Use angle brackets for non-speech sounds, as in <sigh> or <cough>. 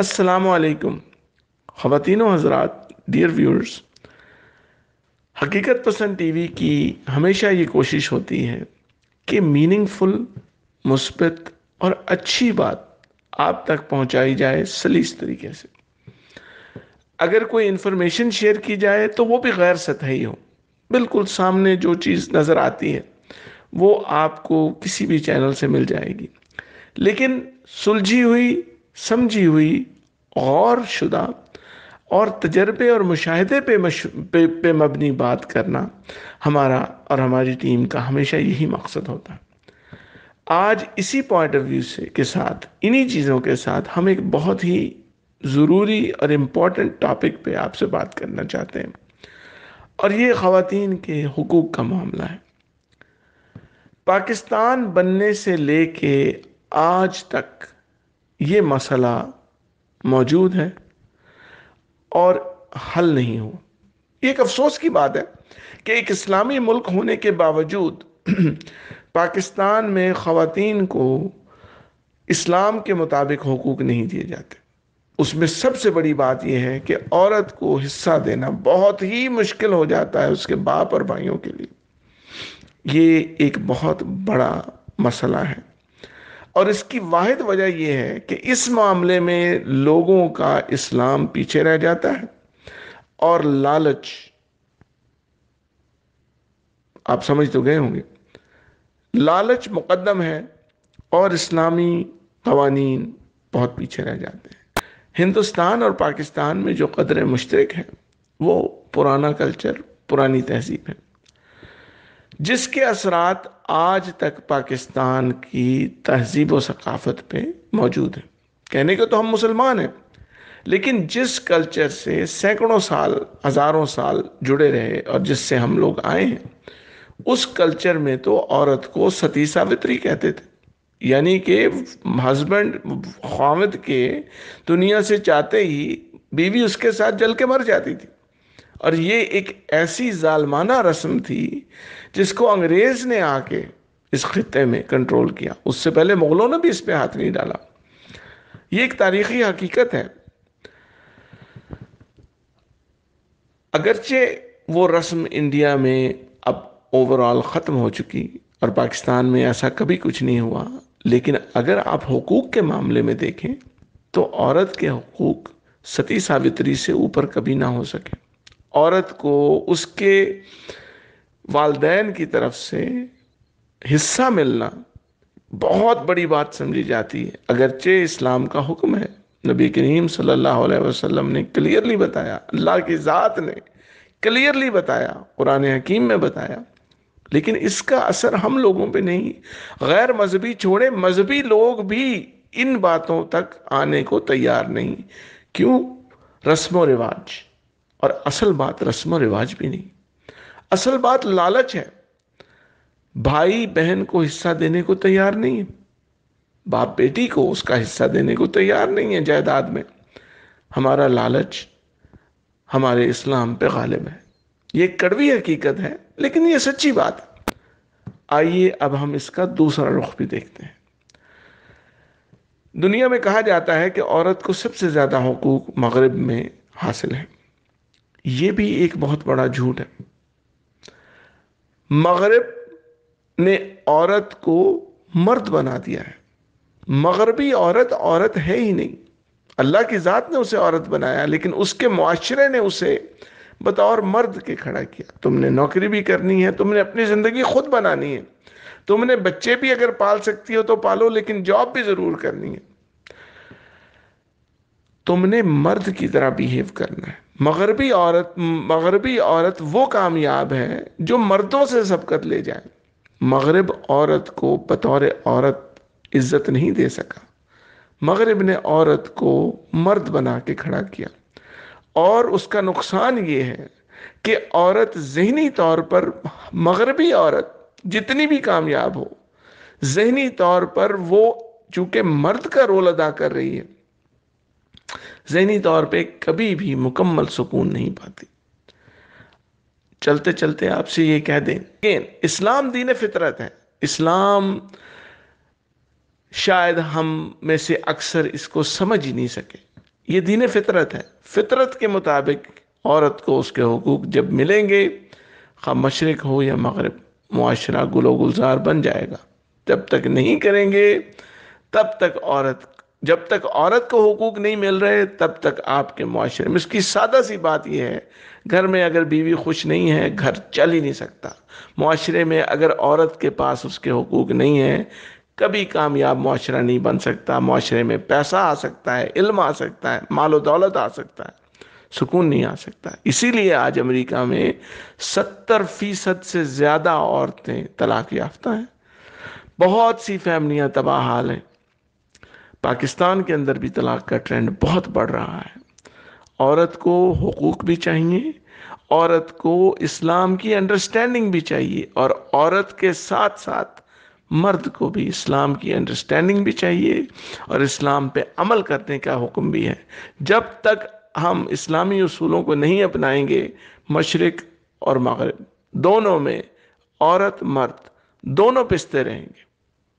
असलकम ख़वान हजरात dear viewers हकीकत पसंद टीवी की हमेशा ये कोशिश होती है कि मीनिंगफुल मुस्बत और अच्छी बात आप तक पहुंचाई जाए सलीस तरीके से अगर कोई इन्फॉर्मेशन शेयर की जाए तो वो भी गैर सतही हो बिल्कुल सामने जो चीज़ नज़र आती है वो आपको किसी भी चैनल से मिल जाएगी लेकिन सुलझी हुई समझी हुई और शुदा और तजर्बे और मुशाहदे पे, पे पे मबनी बात करना हमारा और हमारी टीम का हमेशा यही मकसद होता है आज इसी पॉइंट ऑफ व्यू से के साथ इन्हीं चीज़ों के साथ हम एक बहुत ही ज़रूरी और इम्पॉर्टेंट टॉपिक पे आपसे बात करना चाहते हैं और ये ख़वान के हकूक़ का मामला है पाकिस्तान बनने से लेके आज तक ये मसला मौजूद है और हल नहीं हुआ एक अफसोस की बात है कि एक इस्लामी मुल्क होने के बावजूद <clears throat> पाकिस्तान में ख़वातीन को इस्लाम के मुताबिक हकूक़ नहीं दिए जाते उसमें सबसे बड़ी बात यह है कि औरत को हिस्सा देना बहुत ही मुश्किल हो जाता है उसके बाप और भाइयों के लिए ये एक बहुत बड़ा मसला है और इसकी वाद वजह यह है कि इस मामले में लोगों का इस्लाम पीछे रह जाता है और लालच आप समझ तो गए होंगे लालच मुकदम है और इस्लामी कवानी बहुत पीछे रह जाते हैं हिंदुस्तान और पाकिस्तान में जो कदर मुश्तरक है वो पुराना कल्चर पुरानी तहजीब है जिसके असरात आज तक पाकिस्तान की तहजीब व सकाफत पे मौजूद है कहने के तो हम मुसलमान हैं लेकिन जिस कल्चर से सैकड़ों साल हज़ारों साल जुड़े रहे और जिससे हम लोग आए हैं उस कल्चर में तो औरत को सती सावित्री कहते थे यानी कि हस्बैंड खामिद के दुनिया से चाहते ही बीवी उसके साथ जल के मर जाती थी और ये एक ऐसी जालमाना रस्म थी जिसको अंग्रेज़ ने आके इस खत्े में कंट्रोल किया उससे पहले मुग़लों ने भी इस पर हाथ नहीं डाला ये एक तारीखी हकीकत है अगरचे वो रस्म इंडिया में अब ओवरऑल ख़त्म हो चुकी और पाकिस्तान में ऐसा कभी कुछ नहीं हुआ लेकिन अगर आप हकूक़ के मामले में देखें तो औरत के हकूक़ सती सावित्री से ऊपर कभी ना हो सके औरत को उसके वालदेन की तरफ से हिस्सा मिलना बहुत बड़ी बात समझी जाती है अगरचे इस्लाम का हुक्म है नबी करीम सल्लल्लाहु अलैहि वसल्लम ने क्लियरली बताया अल्लाह की ज़ात ने क्लियरली बताया कुरान हकीम में बताया लेकिन इसका असर हम लोगों पे नहीं गैर मजहबी छोड़े मजहबी लोग भी इन बातों तक आने को तैयार नहीं क्यों रस्म व रिवाज और असल बात रस्म रिवाज भी नहीं असल बात लालच है भाई बहन को हिस्सा देने को तैयार नहीं है बाप बेटी को उसका हिस्सा देने को तैयार नहीं है जायदाद में हमारा लालच हमारे इस्लाम पे गालिब है ये कड़वी हकीकत है लेकिन ये सच्ची बात है आइए अब हम इसका दूसरा रुख भी देखते हैं दुनिया में कहा जाता है कि औरत को सबसे ज़्यादा हकूक मगरब में हासिल है ये भी एक बहुत बड़ा झूठ है मगरब ने औरत को मर्द बना दिया है मगरबी औरत औरत है ही नहीं अल्लाह की ज़ात ने उसे औरत बनाया लेकिन उसके माशरे ने उसे बतौर मर्द के खड़ा किया तुमने नौकरी भी करनी है तुमने अपनी ज़िंदगी खुद बनानी है तुमने बच्चे भी अगर पाल सकती हो तो पालो लेकिन जॉब भी ज़रूर करनी है तुमने मर्द की तरह बिहेव करना है मगरबी औरत मगरबी औरत वो कामयाब है जो मर्दों से सबकत ले जाए मगरब औरत को बतौर औरत इज्जत नहीं दे सका मगरब ने औरत को मर्द बना के खड़ा किया और उसका नुकसान ये है कि औरत जहनी तौर पर मगरबी औरत जितनी भी कामयाब हो जहनी तौर पर वो चूँकि मर्द का रोल अदा कर रही है जहनी तौर पे कभी भी मुकम्मल सुकून नहीं पाती चलते चलते आपसे ये कह दें लेकिन इस्लाम दीन फितरत है इस्लाम शायद हम में से अक्सर इसको समझ ही नहीं सके ये दीन फितरत है फितरत के मुताबिक औरत को उसके हकूक़ जब मिलेंगे खा मशरक हो या मगरब माशरा गुलो गुलजार बन जाएगा जब तक नहीं करेंगे तब तक औरत जब तक औरत को हकूक नहीं मिल रहे तब तक आपके माशरे में इसकी सादा सी बात यह है घर में अगर बीवी खुश नहीं है घर चल ही नहीं सकता माशरे में अगर औरत के पास उसके हकूक नहीं है कभी कामयाब माशरा नहीं बन सकता माशरे में पैसा आ सकता है इल्म आ सकता है मालो दौलत आ सकता है सुकून नहीं आ सकता इसीलिए आज अमेरिका में सत्तर फीसद से ज़्यादा औरतें तलाक याफ्ता हैं बहुत सी फैमिलियाँ तबाह हाल हैं पाकिस्तान के अंदर भी तलाक का ट्रेंड बहुत बढ़ रहा है औरत को हकूक़ भी चाहिए औरत को इस्लाम की अंडरस्टैंडिंग भी चाहिए और औरत के साथ साथ मर्द को भी इस्लाम की अंडरस्टैंडिंग भी चाहिए और इस्लाम पे अमल करने का हुक्म भी है जब तक हम इस्लामी असूलों को नहीं अपनाएंगे मशरक़ और मगरब दोनों में औरत मर्द दोनों पिसते रहेंगे